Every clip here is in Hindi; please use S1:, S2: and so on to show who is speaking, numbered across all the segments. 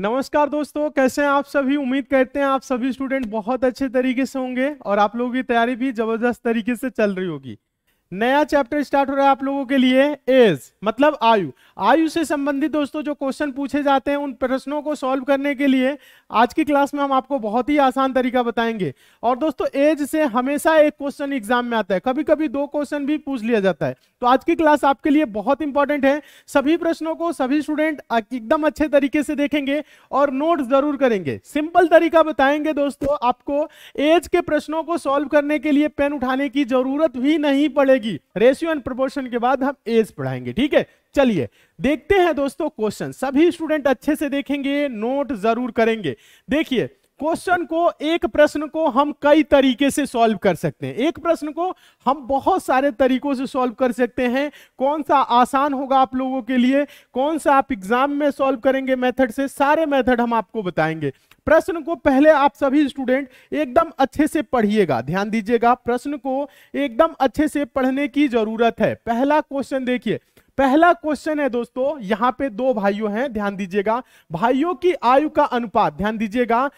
S1: नमस्कार दोस्तों कैसे हैं आप सभी उम्मीद करते हैं आप सभी स्टूडेंट बहुत अच्छे तरीके से होंगे और आप लोगों की तैयारी भी जबरदस्त तरीके से चल रही होगी नया चैप्टर स्टार्ट हो रहा है आप लोगों के लिए एज मतलब आयु आयु से संबंधित दोस्तों जो क्वेश्चन पूछे जाते हैं उन प्रश्नों को सॉल्व करने के लिए आज की क्लास में हम आपको बहुत ही आसान तरीका बताएंगे और दोस्तों एज से हमेशा एक क्वेश्चन एग्जाम में आता है कभी कभी दो क्वेश्चन भी पूछ लिया जाता है तो आज की क्लास आपके लिए बहुत इंपॉर्टेंट है सभी प्रश्नों को सभी स्टूडेंट एकदम अच्छे तरीके से देखेंगे और नोट जरूर करेंगे सिंपल तरीका बताएंगे दोस्तों आपको एज के प्रश्नों को सॉल्व करने के लिए पेन उठाने की जरूरत भी नहीं पड़ेगी रेशियो एंड प्रपोर्शन के बाद हम एज पढ़ाएंगे ठीक है चलिए देखते हैं दोस्तों क्वेश्चन सभी स्टूडेंट अच्छे से देखेंगे नोट जरूर करेंगे देखिए क्वेश्चन को एक प्रश्न को हम कई तरीके से सॉल्व कर सकते हैं एक प्रश्न को हम बहुत सारे तरीकों से सॉल्व कर सकते हैं कौन सा आसान होगा आप लोगों के लिए कौन सा आप एग्जाम में सॉल्व करेंगे मेथड से सारे मेथड हम आपको बताएंगे प्रश्न को पहले आप सभी स्टूडेंट एकदम अच्छे से पढ़िएगा ध्यान दीजिएगा प्रश्न को एकदम अच्छे से पढ़ने की जरूरत है पहला क्वेश्चन देखिए पहला क्वेश्चन है दोस्तों यहाँ पे दो भाइयों हैं ध्यान दीजिएगा भाइयों की आयु का अनुपात ध्यान दीजिएगा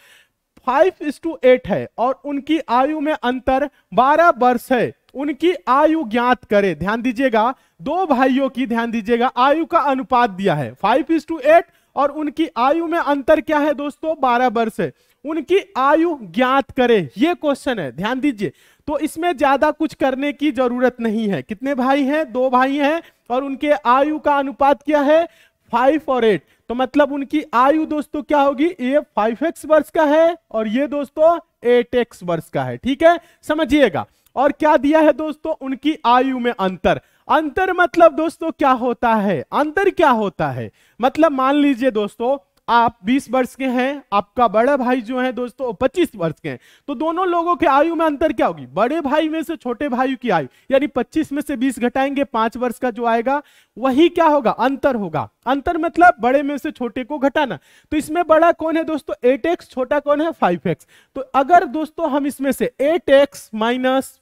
S1: फाइव इज टू एट है और उनकी आयु में अंतर बारह वर्ष है उनकी आयु ज्ञात करें ध्यान दीजिएगा दो भाइयों की ध्यान दीजिएगा आयु का अनुपात दिया है फाइव इज टू एट और उनकी आयु में अंतर क्या है दोस्तों बारह वर्ष है उनकी आयु ज्ञात करें ये क्वेश्चन है ध्यान दीजिए तो इसमें ज्यादा कुछ करने की जरूरत नहीं है कितने भाई हैं दो भाई हैं और उनके आयु का अनुपात क्या है फाइव और एट तो मतलब उनकी आयु दोस्तों क्या होगी ये फाइव एक्स वर्ष का है और ये दोस्तों एट एक्स वर्ष का है ठीक है समझिएगा और क्या दिया है दोस्तों उनकी आयु में अंतर अंतर मतलब दोस्तों क्या होता है अंतर क्या होता है मतलब मान लीजिए दोस्तों आप 20 वर्ष के हैं आपका बड़ा भाई जो है दोस्तों 25 वर्ष के हैं तो दोनों लोगों के आयु में अंतर क्या होगी बड़े भाई में से छोटे भाई की आयु यानी 25 में से 20 घटाएंगे पांच वर्ष का जो आएगा वही क्या होगा अंतर होगा अंतर मतलब बड़े में से छोटे को घटाना तो इसमें बड़ा कौन है दोस्तों एट छोटा कौन है फाइव तो अगर दोस्तों हम इसमें से एट एक्स माइनस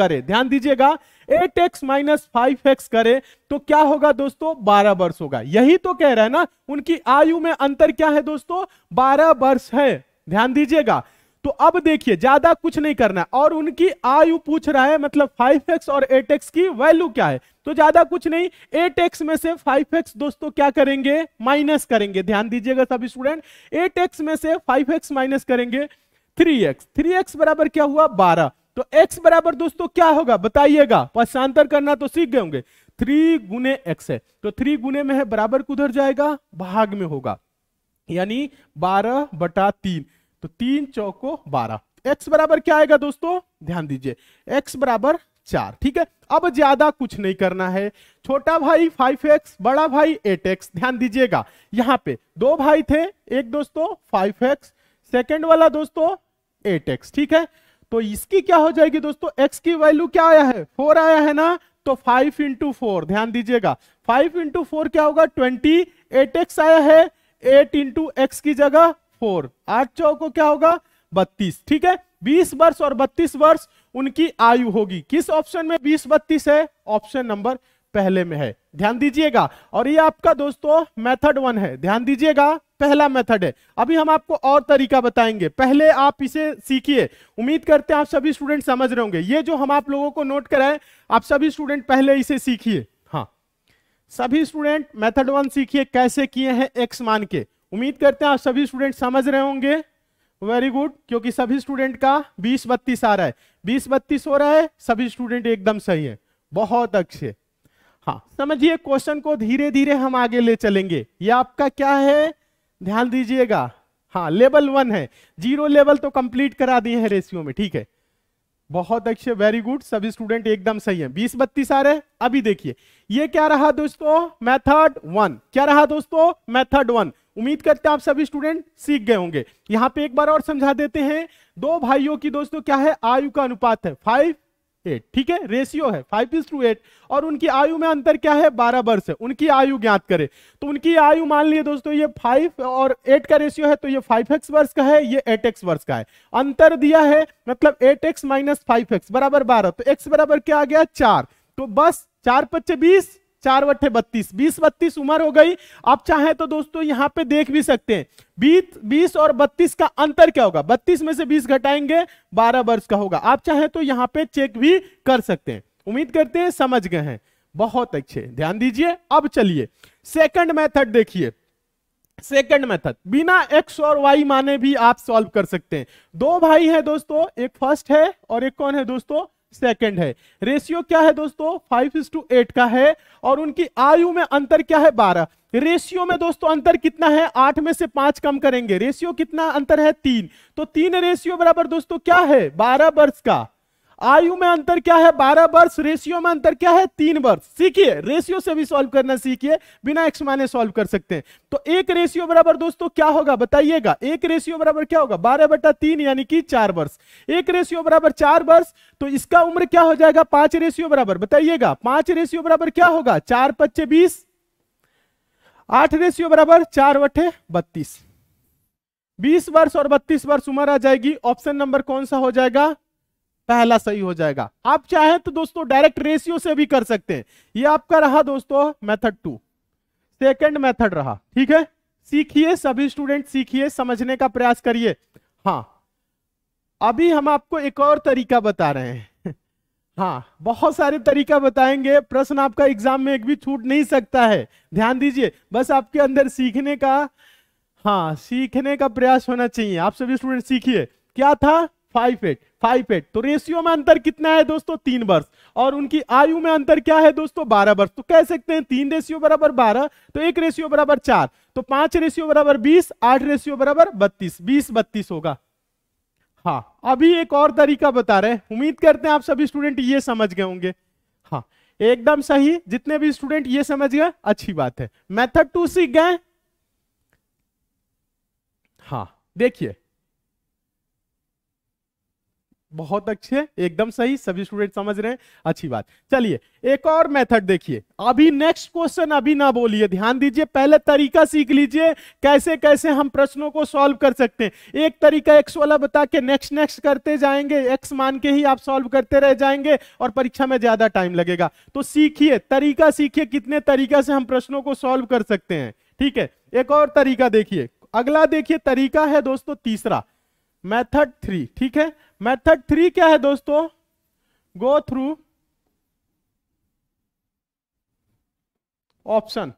S1: करें ध्यान दीजिएगा eight x minus five X करें तो क्या होगा दोस्तों बारह वर्ष होगा यही तो कह रहा है ना उनकी आयु में अंतर क्या है दोस्तों बारह वर्ष है ध्यान दीजिएगा तो अब देखिए ज्यादा कुछ नहीं करना और उनकी आयु पूछ रहा है मतलब 5x और 8x की वैल्यू क्या है तो ज्यादा कुछ नहीं 8x में से 5x दोस्तों क्या करेंगे माइनस करेंगे ध्यान दीजिएगा सब स्टूडेंट 8x में से 5x माइनस करेंगे 3x 3x बराबर क्या हुआ बारह तो x बराबर दोस्तों क्या होगा बताइएगा पश्चांतर करना तो सीख गए होंगे थ्री गुने एक्स है तो थ्री गुने में है बराबर कुधर जाएगा भाग में होगा यानी बारह बटा तीन तो तीन चौको बारह एक्स बराबर क्या आएगा दोस्तों ध्यान दीजिए एक्स बराबर चार ठीक है अब ज्यादा कुछ नहीं करना है छोटा भाई फाइव एक्स बड़ा भाई एट एक्स ध्यान दीजिएगा यहाँ पे दो भाई थे एक दोस्तों फाइव एक्स सेकेंड वाला दोस्तों एट एक्स ठीक है तो इसकी क्या हो जाएगी दोस्तों एक्स की वैल्यू क्या आया है फोर आया है ना तो फाइव इंटू फोर ध्यान दीजिएगा फाइव इंटू फोर क्या होगा ट्वेंटी एट एक्स आया है एट इंटू एक्स की जगह फोर आठ चौ को क्या होगा बत्तीस ठीक है बीस वर्ष और बत्तीस वर्ष उनकी आयु होगी किस ऑप्शन में बीस बत्तीस है ऑप्शन नंबर पहले में है ध्यान दीजिएगा और ये आपका दोस्तों मेथड वन है ध्यान दीजिएगा पहला मेथड है अभी हम आपको और तरीका बताएंगे पहले आप इसे सीखिए उम्मीद करते हैं आप सभी स्टूडेंट समझ रहे होंगे ये जो हम आप लोगों को नोट कराएं आप सभी स्टूडेंट पहले इसे सीखिए हाँ सभी स्टूडेंट मेथड वन सीखिए कैसे किए हैं एक्स मान के उम्मीद करते हैं आप सभी स्टूडेंट समझ रहे होंगे वेरी गुड क्योंकि सभी स्टूडेंट का बीस बत्तीस आ रहा है बीस बत्तीस हो रहा है सभी स्टूडेंट एकदम सही है बहुत अच्छे हाँ समझिए क्वेश्चन को धीरे धीरे हम आगे ले चलेंगे ये आपका क्या है ध्यान दीजिएगा हाँ लेवल वन है जीरो लेवल तो कंप्लीट करा दिए हैं रेशियो में ठीक है बहुत अच्छे वेरी गुड सभी स्टूडेंट एकदम सही है बीस बत्तीस आ रहे अभी देखिए ये क्या रहा दोस्तों मेथड वन क्या रहा दोस्तों मेथड वन उम्मीद करते हैं आप सभी स्टूडेंट सीख गए होंगे यहां पे एक बार और समझा देते हैं दो भाइयों की दोस्तों क्या है आयु का अनुपात है फाइव एट ठीक है रेशियो है फाइव इज टू एट और उनकी आयु में अंतर क्या है बारह वर्ष है उनकी आयु ज्ञात करें तो उनकी आयु मान लिए दोस्तों ये फाइव और एट का रेशियो है तो ये फाइव एक्स वर्ष का है ये एट एक्स वर्ष का है अंतर दिया है मतलब eight x minus five x बराबर बारह तो एक्स बराबर क्या आ गया चार तो बस चार पच्चे बीस चार वट्ठे बत्तीस बीस बत्तीस उम्र हो गई आप चाहे तो दोस्तों यहाँ पे देख भी सकते हैं बीस बीस और बत्तीस का अंतर क्या होगा बत्तीस में से बीस घटाएंगे बारह वर्ष का होगा आप चाहे तो यहाँ पे चेक भी कर सकते हैं उम्मीद करते हैं समझ गए हैं बहुत अच्छे ध्यान दीजिए अब चलिए सेकंड मेथड देखिए सेकंड मेथड बिना एक्स और वाई माने भी आप सॉल्व कर सकते हैं दो भाई हैं दोस्तों एक फर्स्ट है और एक कौन है दोस्तों सेकेंड है रेशियो क्या है दोस्तों फाइव इज टू एट का है और उनकी आयु में अंतर क्या है बारह रेशियो में दोस्तों अंतर कितना है आठ में से पांच कम करेंगे रेशियो कितना अंतर है तीन तो तीन रेशियो बराबर दोस्तों क्या है बारह वर्ष का आयु में अंतर क्या है बारह वर्ष रेशियो में अंतर क्या है तीन वर्ष सीखिए रेशियो से भी सॉल्व करना सीखिए बिना एक्स माने सॉल्व कर सकते हैं तो एक रेशियो बराबर दोस्तों क्या होगा बताइएगा एक रेशियो बराबर क्या होगा बारह बटा तीन यानी कि चार वर्ष एक रेशियो बराबर चार वर्ष तो इसका उम्र क्या हो जाएगा पांच रेशियो बराबर बताइएगा पांच रेशियो बराबर क्या होगा चार पच्चे बीस आठ रेशियो बराबर चार बटे बत्तीस बीस वर्ष और बत्तीस वर्ष उम्र आ जाएगी ऑप्शन नंबर कौन सा हो जाएगा पहला सही हो जाएगा आप चाहें तो दोस्तों डायरेक्ट रेशियो से भी कर सकते हैं ये आपका रहा दोस्तों मेथड टू सेकंड मेथड रहा ठीक है सीखिए सभी स्टूडेंट सीखिए समझने का प्रयास करिए हाँ अभी हम आपको एक और तरीका बता रहे हैं हाँ बहुत सारे तरीका बताएंगे प्रश्न आपका एग्जाम में एक भी छूट नहीं सकता है ध्यान दीजिए बस आपके अंदर सीखने का हाँ सीखने का प्रयास होना चाहिए आप सभी स्टूडेंट सीखिए क्या था फाइव एट फाइव एट तो रेशियो में अंतर कितना है दोस्तों तीन वर्ष और उनकी आयु में अंतर क्या है दोस्तों बारह वर्ष तो कह सकते हैं तीन रेशियो बराबर बारह तो एक रेशियो बराबर चार तो पांच रेशियो बराबर बीस आठ रेशियो बराबर बत्तीस बीस बत्तीस होगा हाँ अभी एक और तरीका बता रहे हैं उम्मीद करते हैं आप सभी स्टूडेंट ये समझ गए होंगे हाँ एकदम सही जितने भी स्टूडेंट ये समझ गए अच्छी बात है मैथड टू सीख गए हाँ देखिए बहुत अच्छे एकदम सही सभी स्टूडेंट समझ रहे हैं अच्छी बात चलिए एक और मेथड देखिए अभी नेक्स्ट क्वेश्चन अभी ना बोलिए ध्यान दीजिए पहले तरीका सीख लीजिए कैसे कैसे हम प्रश्नों को सॉल्व कर सकते हैं एक तरीका एक्स वाला बता के नेक्स्ट नेक्स्ट करते जाएंगे एक्स मान के ही आप सॉल्व करते रह जाएंगे और परीक्षा में ज्यादा टाइम लगेगा तो सीखिए तरीका सीखिए कितने तरीका से हम प्रश्नों को सॉल्व कर सकते हैं ठीक है एक और तरीका देखिए अगला देखिए तरीका है दोस्तों तीसरा मेथड थ्री ठीक है मेथड थ्री क्या है दोस्तों go through option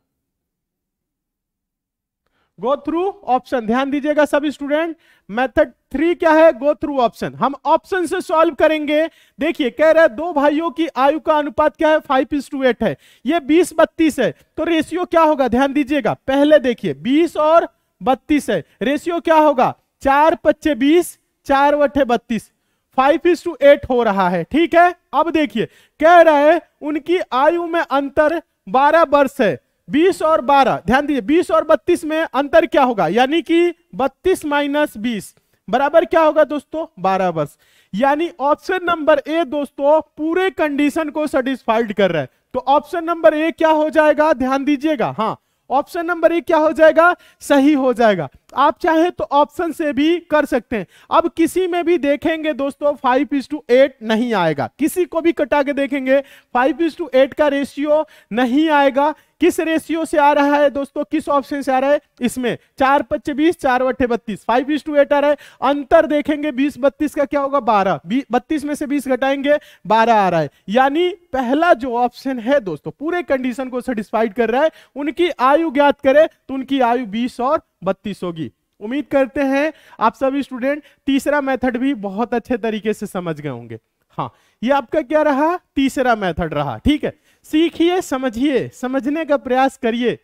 S1: go through option ध्यान दीजिएगा सब स्टूडेंट मेथड थ्री क्या है गो थ्रू ऑप्शन हम ऑप्शन से सॉल्व करेंगे देखिए कह रहे दो भाइयों की आयु का अनुपात क्या है फाइव इंस टू एट है ये बीस बत्तीस है तो रेशियो क्या होगा ध्यान दीजिएगा पहले देखिए बीस और बत्तीस है रेशियो क्या होगा चार पच्चे बीस चार वे बत्तीस फाइव इज टू एट हो रहा है ठीक है अब देखिए कह रहा है उनकी आयु में अंतर बारह वर्ष है बीस और बारह ध्यान दीजिए बीस और बत्तीस में अंतर क्या होगा यानी कि बत्तीस माइनस बीस बराबर क्या होगा दोस्तों बारह वर्ष यानी ऑप्शन नंबर ए दोस्तों पूरे कंडीशन को सेटिस्फाइड कर रहा है तो ऑप्शन नंबर ए क्या हो जाएगा ध्यान दीजिएगा हाँ ऑप्शन नंबर एक क्या हो जाएगा सही हो जाएगा आप चाहे तो ऑप्शन से भी कर सकते हैं अब किसी में भी देखेंगे दोस्तों फाइव इज टू एट नहीं आएगा किसी को भी कटा के देखेंगे फाइव इज टू एट का रेशियो नहीं आएगा किस रेशियो से आ रहा है दोस्तों किस ऑप्शन से आ रहा है इसमें चार पच्चे बीस चार अट्ठे बत्तीस फाइव इज टू एट आ रहा है अंतर देखेंगे बीस बत्तीस का क्या होगा बारह बत्तीस में से बीस घटाएंगे बारह आ रहा है यानी पहला जो ऑप्शन है दोस्तों पूरे कंडीशन को सेटिस्फाइड कर रहा है उनकी आयु ज्ञात करे तो उनकी आयु बीस और बत्तीस होगी उम्मीद करते हैं आप सभी स्टूडेंट तीसरा मेथड भी बहुत अच्छे तरीके से समझ गए होंगे हाँ ये आपका क्या रहा तीसरा मेथड रहा ठीक है सीखिए समझिए समझने का प्रयास करिए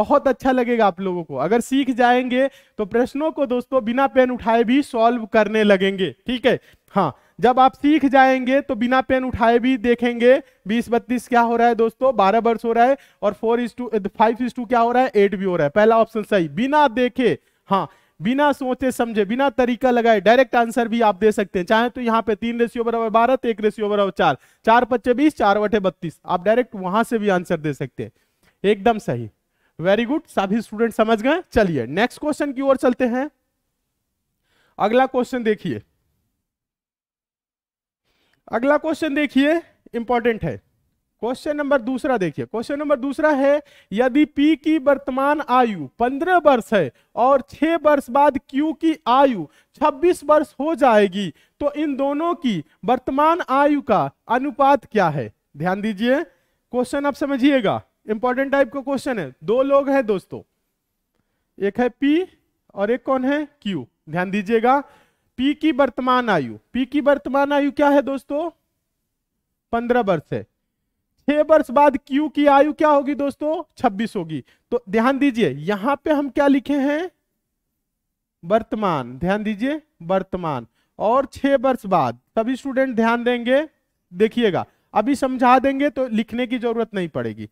S1: बहुत अच्छा लगेगा आप लोगों को अगर सीख जाएंगे तो प्रश्नों को दोस्तों बिना पेन उठाए भी सॉल्व करने लगेंगे ठीक है हाँ जब आप सीख जाएंगे तो बिना पेन उठाए भी देखेंगे बीस बत्तीस क्या हो रहा है दोस्तों बारह वर्ष हो रहा है और four is to five is to क्या हो रहा है एट भी हो रहा है पहला ऑप्शन सही बिना देखे हाँ बिना सोचे समझे बिना तरीका लगाए डायरेक्ट आंसर भी आप दे सकते हैं चाहे तो यहाँ पे तीन रेशियो बराबर बारह तो एक रेशियो बराबर चार चार पच्चे बीस चार वटे बत्तीस आप डायरेक्ट वहां से भी आंसर दे सकते हैं एकदम सही वेरी गुड सभी स्टूडेंट समझ गए चलिए नेक्स्ट क्वेश्चन की ओर चलते हैं अगला क्वेश्चन देखिए अगला क्वेश्चन देखिए इंपॉर्टेंट है क्वेश्चन नंबर दूसरा देखिए क्वेश्चन नंबर दूसरा है यदि पी की वर्तमान आयु 15 वर्ष है और 6 वर्ष बाद क्यू की आयु 26 वर्ष हो जाएगी तो इन दोनों की वर्तमान आयु का अनुपात क्या है ध्यान दीजिए क्वेश्चन आप समझिएगा इंपॉर्टेंट टाइप का क्वेश्चन है दो लोग हैं दोस्तों एक है पी और एक कौन है क्यू ध्यान दीजिएगा पी की वर्तमान आयु पी की वर्तमान आयु क्या है दोस्तों पंद्रह वर्ष है छह वर्ष बाद क्यू की आयु क्या होगी दोस्तों छब्बीस होगी तो ध्यान दीजिए यहां पे हम क्या लिखे हैं वर्तमान ध्यान दीजिए वर्तमान और छह वर्ष बाद सभी स्टूडेंट ध्यान देंगे देखिएगा अभी समझा देंगे तो लिखने की जरूरत नहीं पड़ेगी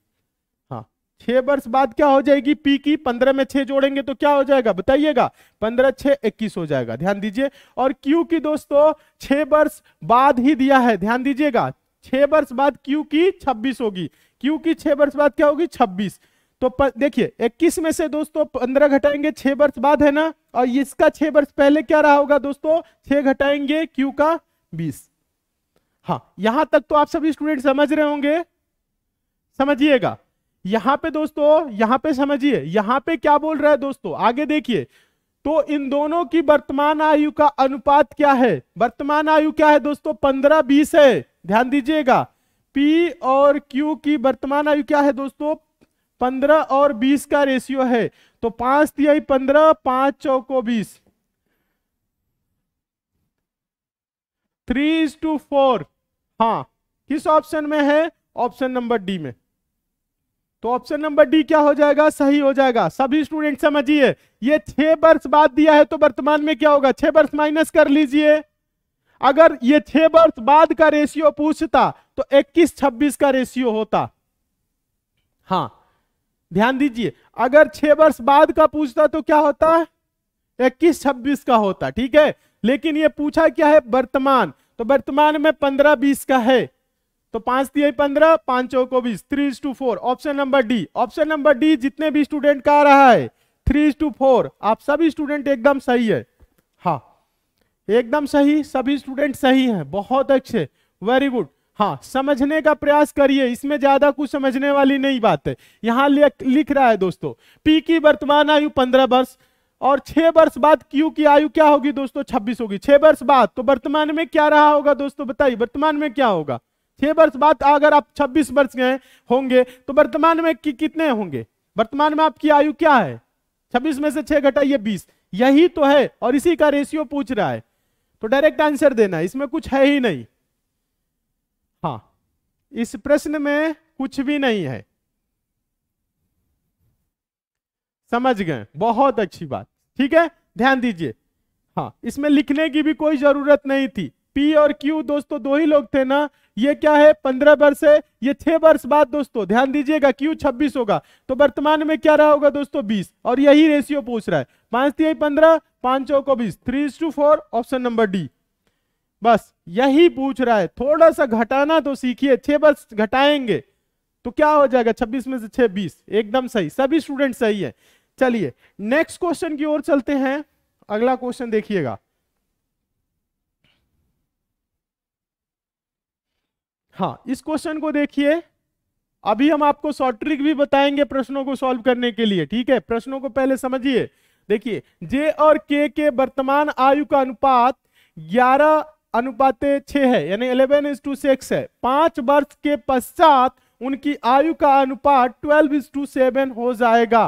S1: हाँ छह वर्ष बाद क्या हो जाएगी पी की पंद्रह में छह जोड़ेंगे तो क्या हो जाएगा बताइएगा पंद्रह छह इक्कीस हो जाएगा ध्यान दीजिए और क्यू की दोस्तों छह वर्ष बाद ही दिया है ध्यान दीजिएगा छह वर्ष बाद क्यू की छब्बीस होगी क्यू की छह वर्ष बाद क्या होगी छब्बीस तो देखिए इक्कीस में से दोस्तों पंद्रह घटाएंगे छह वर्ष बाद है ना और इसका छह वर्ष पहले क्या रहा होगा दोस्तों छह घटाएंगे क्यू का बीस हाँ यहां तक तो आप सभी स्टूडेंट समझ रहे होंगे समझिएगा यहां पे दोस्तों यहां पे समझिए यहां पे क्या बोल रहा है दोस्तों आगे देखिए तो इन दोनों की वर्तमान आयु का अनुपात क्या है वर्तमान आयु क्या है दोस्तों पंद्रह बीस है ध्यान दीजिएगा P और Q की वर्तमान आयु क्या है दोस्तों पंद्रह और बीस का रेशियो है तो पांच तिहाई पंद्रह पांच चौको बीस थ्री इज टू फोर हाँ किस ऑप्शन में है ऑप्शन नंबर डी में तो ऑप्शन नंबर डी क्या हो जाएगा सही हो जाएगा सभी स्टूडेंट समझिए ये छह वर्ष बाद दिया है तो वर्तमान में क्या होगा छह वर्ष माइनस कर लीजिए अगर ये छह वर्ष बाद का रेशियो पूछता तो 21-26 का रेशियो होता हाँ ध्यान दीजिए अगर छह वर्ष बाद का पूछता तो क्या होता है इक्कीस छब्बीस का होता ठीक है लेकिन ये पूछा क्या है वर्तमान तो वर्तमान में पंद्रह बीस का है तो पांच दिए पंद्रह पांचों को बीस three is to four option number D option number D जितने भी स्टूडेंट का आ रहा है थ्री इज टू फोर आप सभी स्टूडेंट एकदम सही है हाँ एकदम सही सभी स्टूडेंट सही हैं बहुत अच्छे वेरी गुड हाँ समझने का प्रयास करिए इसमें ज्यादा कुछ समझने वाली नहीं बात है यहाँ लिख रहा है दोस्तों पी की वर्तमान आयु पंद्रह वर्ष और छह वर्ष बाद क्यू की आयु क्या होगी दोस्तों छब्बीस होगी छह वर्ष बाद तो वर्तमान में क्या रहा होगा दोस्तों बताइए वर्तमान में क्या होगा छह वर्ष बाद अगर आप छब्बीस वर्ष गए होंगे तो वर्तमान में कि, कितने होंगे वर्तमान में आपकी आयु क्या है छब्बीस में से छह घटाइए बीस यही तो है और इसी का रेशियो पूछ रहा है तो डायरेक्ट आंसर देना इसमें कुछ है ही नहीं हाँ इस प्रश्न में कुछ भी नहीं है समझ गए बहुत अच्छी बात ठीक है ध्यान दीजिए हाँ इसमें लिखने की भी कोई जरूरत नहीं थी पी और क्यू दोस्तों दो ही लोग थे ना ये क्या है पंद्रह वर्ष है ये छह वर्ष बाद दोस्तों ध्यान दीजिएगा क्यू छब्बीस होगा तो वर्तमान में क्या रहा होगा दोस्तों बीस और यही रेशियो पूछ रहा है पांच थी पंद्रह पांचों को बीस three two four option number D बस यही पूछ रहा है थोड़ा सा घटाना तो सीखिए छह बस घटाएंगे तो क्या हो जाएगा छब्बीस में से छह बीस एकदम सही सभी स्टूडेंट सही है चलिए नेक्स्ट क्वेश्चन की ओर चलते हैं अगला क्वेश्चन देखिएगा हाँ इस क्वेश्चन को देखिए अभी हम आपको शॉर्ट ट्रिक भी बताएंगे प्रश्नों को सॉल्व करने के लिए ठीक है प्रश्नों को पहले समझिए देखिए जे और के के वर्तमान आयु का अनुपात ग्यारह अनुपात छः है यानी इलेवन इज टू सिक्स है पांच वर्ष के पश्चात उनकी आयु का अनुपात ट्वेल्व इज टू सेवन हो जाएगा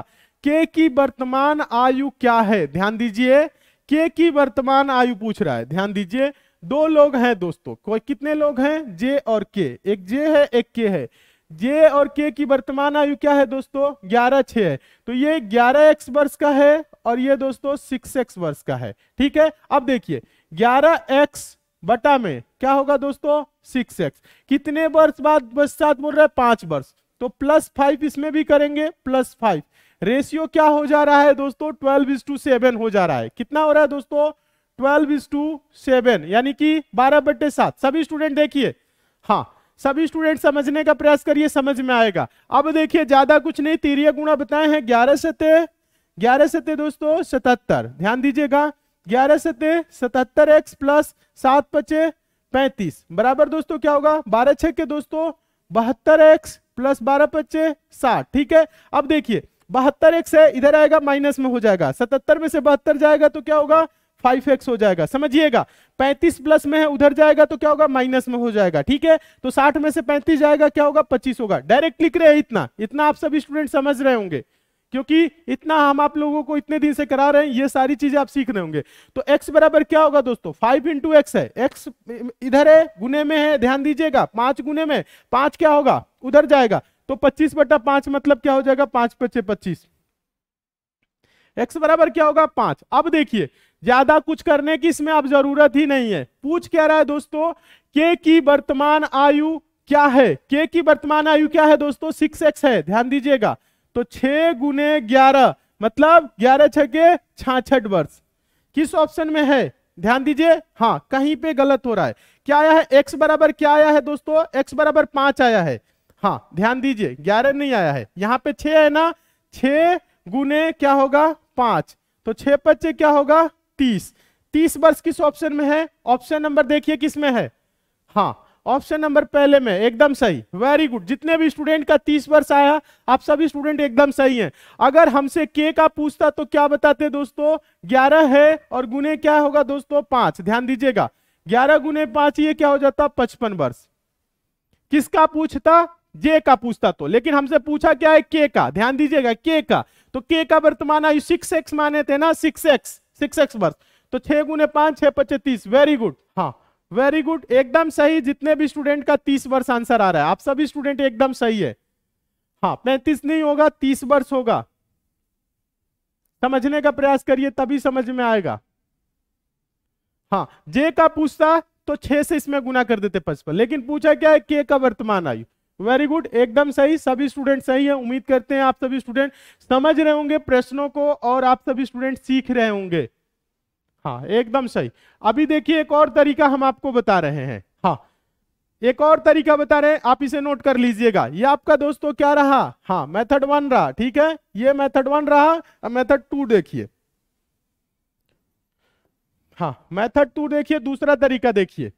S1: के की वर्तमान आयु क्या है ध्यान दीजिए के की वर्तमान आयु पूछ रहा है ध्यान दीजिए दो लोग हैं दोस्तों कोई कितने लोग हैं जे और के एक जे है एक के है जे और के की वर्तमान आयु क्या है दोस्तों ग्यारह छ है तो ये ग्यारह एक्स वर्ष का है और ये दोस्तों सिक्स एक्स वर्ष का है ठीक है अब देखिए ग्यारह एक्स बटा में क्या होगा दोस्तों सिक्स एक्स कितने वर्ष बाद पश्चात बोल रहे पांच वर्ष तो प्लस फाइव इसमें भी करेंगे प्लस फाइव रेशियो क्या हो जा रहा है दोस्तों ट्वेल्व इज टू सेवन हो जा रहा है कितना हो रहा है दोस्तों ट्वेल्व इज टू सेवन यानी कि बारह बटे सात सभी स्टूडेंट देखिए हाँ सभी स्टूडेंट समझने का प्रयास करिए समझ में आएगा अब देखिए ज्यादा कुछ नहीं तीरिया गुणा बताए हैं ग्यारह सतह ग्यारह सत्य दोस्तों सतहत्तर ध्यान दीजिएगा ग्यारह सत्य सतहत्तर एक्स प्लस सात पचे पैंतीस बराबर दोस्तों क्या होगा बारह छह के दोस्तों बहत्तर एक्स प्लस बारह पच्चे साठ ठीक है अब देखिए बहत्तर एक्स है इधर आएगा माइनस में हो जाएगा सतहत्तर में से बहत्तर जाएगा तो क्या होगा फाइव एक्स हो जाएगा समझिएगा पैंतीस प्लस में है उधर जाएगा तो क्या होगा माइनस में हो जाएगा ठीक है तो साठ में से पैंतीस जाएगा क्या होगा पच्चीस होगा डायरेक्ट लिख रहे हैं इतना इतना आप सभी स्टूडेंट समझ रहे होंगे क्योंकि इतना हम आप लोगों को इतने दिन से करा रहे हैं ये सारी चीजें आप सीख रहे होंगे तो x बराबर क्या होगा दोस्तों फाइव इंटू एक्स है x इधर है गुने में है ध्यान दीजिएगा पांच गुने में पांच क्या होगा उधर जाएगा तो पच्चीस बटा पांच मतलब क्या हो जाएगा पांच पच्चे पच्चीस एक्स बराबर क्या होगा पांच अब देखिए ज्यादा कुछ करने की इसमें अब जरूरत ही नहीं है पूछ क्या रहा है दोस्तों के की वर्तमान आयु क्या है के की वर्तमान आयु क्या है दोस्तों सिक्स एक्स है ध्यान दीजिएगा तो छह गुने ग्यारह मतलब ग्यारह छ के छाछठ वर्ष किस ऑप्शन में है ध्यान दीजिए हाँ कहीं पे गलत हो रहा है क्या आया है एक्स बराबर क्या आया है दोस्तों एक्स बराबर पांच आया है हाँ ध्यान दीजिए ग्यारह नहीं आया है यहाँ पे छ है ना छ गुने क्या होगा पांच तो छ पच्चे क्या होगा तीस तीस वर्ष किस ऑप्शन में है ऑप्शन नंबर देखिए किस में है हाँ ऑप्शन नंबर पहले में एकदम सही वेरी गुड जितने भी स्टूडेंट का तीस वर्ष आया आप सभी स्टूडेंट एकदम सही हैं अगर हमसे के का पूछता तो क्या बताते दोस्तों ग्यारह है और गुने क्या होगा दोस्तों पांच ध्यान दीजिएगा ग्यारह गुने पांच ये क्या हो जाता पचपन वर्ष किसका पूछता जे का पूछता तो लेकिन हमसे पूछा क्या है के का ध्यान दीजिएगा के का तो के का वर्तमान आयु सिक्स एक्स माने थे ना सिक्स एक्स सिक्स एक्स वर्ष तो छह गुने पांच छह पच्चीस वेरी गुड हाँ वेरी गुड एकदम सही जितने भी स्टूडेंट का तीस वर्ष आंसर आ रहा है आप सभी स्टूडेंट एकदम सही है हाँ पैंतीस नहीं होगा तीस वर्ष होगा समझने का प्रयास करिए तभी समझ में आएगा हाँ जे का पूछता तो छह से इसमें गुना कर देते पचपन लेकिन पूछा क्या है के का वर्तमान आयु वेरी गुड एकदम सही सभी स्टूडेंट सही है उम्मीद करते हैं आप सभी स्टूडेंट समझ रहे होंगे प्रश्नों को और आप सभी स्टूडेंट सीख रहे होंगे हाँ एकदम सही अभी देखिए एक और तरीका हम आपको बता रहे हैं हाँ एक और तरीका बता रहे हैं आप इसे नोट कर लीजिएगा ये आपका दोस्तों क्या रहा हाँ मेथड वन रहा ठीक है ये मेथड वन रहा अब मेथड टू देखिए हाँ मेथड टू देखिए दूसरा तरीका देखिए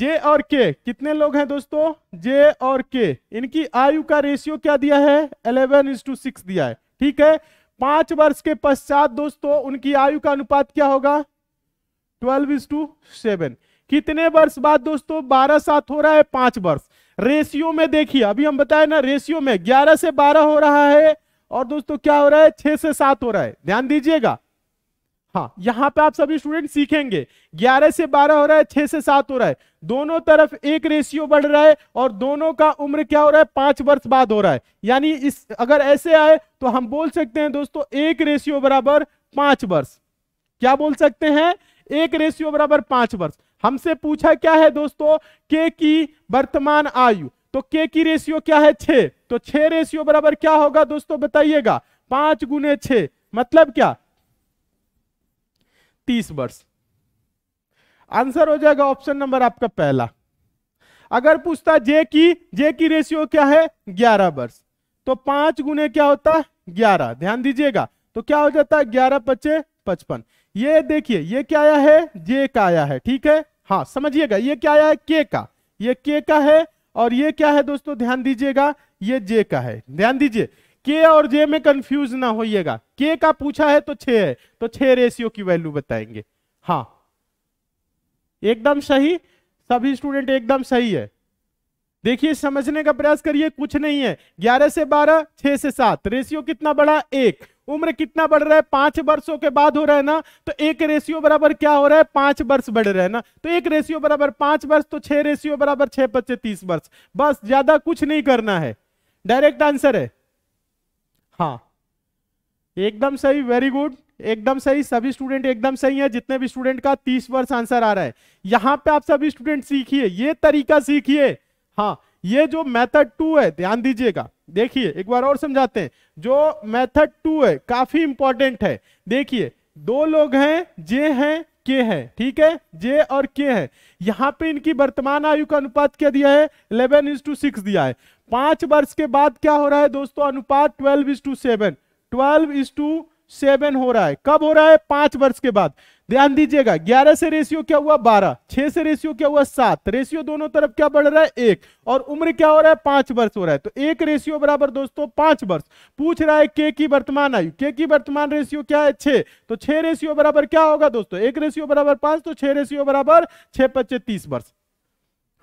S1: जे और के कितने लोग हैं दोस्तों जे और के इनकी आयु का रेशियो क्या दिया है एलेवन इंस टू सिक्स दिया है ठीक है पांच वर्ष के पश्चात दोस्तों उनकी आयु का अनुपात क्या होगा ट्वेल्व इज टू सेवन कितने वर्ष बाद दोस्तों बारह सात हो रहा है पांच वर्ष रेशियो में देखिए अभी हम बताए ना रेशियो में ग्यारह से बारह हो रहा है और दोस्तों क्या हो रहा है छह से सात हो रहा है ध्यान दीजिएगा हाँ यहाँ पे आप सभी स्टूडेंट सीखेंगे ग्यारह से बारह हो रहा है छह से सात हो रहा है दोनों तरफ एक रेशियो बढ़ रहा है और दोनों का उम्र क्या हो रहा है पांच वर्ष बाद हो रहा है यानी इस अगर ऐसे आए तो हम बोल सकते हैं दोस्तों एक रेशियो बराबर पांच वर्ष क्या बोल सकते हैं एक रेशियो बराबर पांच वर्ष हमसे पूछा क्या है दोस्तों के की वर्तमान आयु तो के की रेशियो क्या है छे तो छे रेशियो बराबर क्या होगा दोस्तों बताइएगा पांच गुने छे मतलब क्या तीस वर्ष आंसर हो जाएगा ऑप्शन नंबर आपका पहला अगर पूछता जे की जे की रेशियो क्या है ग्यारह वर्ष तो पांच गुने क्या होता है ग्यारह ध्यान दीजिएगा तो क्या हो जाता है ग्यारह पच्चे पचपन ये देखिए ये क्या आया है जे का आया है ठीक है हाँ समझिएगा ये क्या आया है के का ये के का है और ये क्या है दोस्तों ध्यान दीजिएगा ये जे का है ध्यान दीजिए के और जे में कंफ्यूज ना होइएगा के का पूछा है तो छे है तो छे रेशियो की वैल्यू बताएंगे हाँ एकदम सही सभी स्टूडेंट एकदम सही है देखिए समझने का प्रयास करिए कुछ नहीं है ग्यारह से बारह छह से सात रेशियो कितना बड़ा एक उम्र कितना बढ़ रहा है पांच वर्षों के बाद हो रहा है ना तो एक रेशियो बराबर क्या हो रहा है पांच वर्ष बढ़ रहा है ना तो एक रेशियो बराबर पांच वर्ष तो छह रेशियो बराबर छह पच्चे तीस वर्ष बस ज्यादा कुछ नहीं करना है डायरेक्ट आंसर है हाँ एकदम सही वेरी गुड एकदम सही सभी स्टूडेंट एकदम सही है जितने भी स्टूडेंट का तीस वर्ष आंसर आ रहा है यहां पर आप सभी स्टूडेंट सीखिए ये तरीका सीखिए हाँ ये जो मेथड टू है ध्यान दीजिएगा देखिए एक बार और समझाते हैं जो मेथड टू है काफी इंपॉर्टेंट है देखिए दो लोग हैं जे हैं के हैं ठीक है जे और के हैं यहाँ पे इनकी वर्तमान आयु का अनुपात क्या दिया है इलेवन इज टू सिक्स दिया है पांच वर्ष के बाद क्या हो रहा है दोस्तों अनुपात twelve is to seven twelve is to seven हो रहा है कब हो रहा है पांच वर्ष के बाद ध्यान दीजिएगा ग्यारह से रेशियो क्या हुआ बारह छह से रेशियो क्या हुआ सात रेशियो दोनों तरफ क्या बढ़ रहा है एक और उम्र क्या हो रहा है पांच वर्ष हो रहा है तो एक रेशियो बराबर दोस्तों पांच वर्ष पूछ रहा है के की वर्तमान आयु के की वर्तमान रेशियो क्या है छे तो छह रेशियो बराबर क्या होगा दोस्तों एक रेशियो बराबर पांच तो छह रेशियो बराबर छह पच्चे तीस वर्ष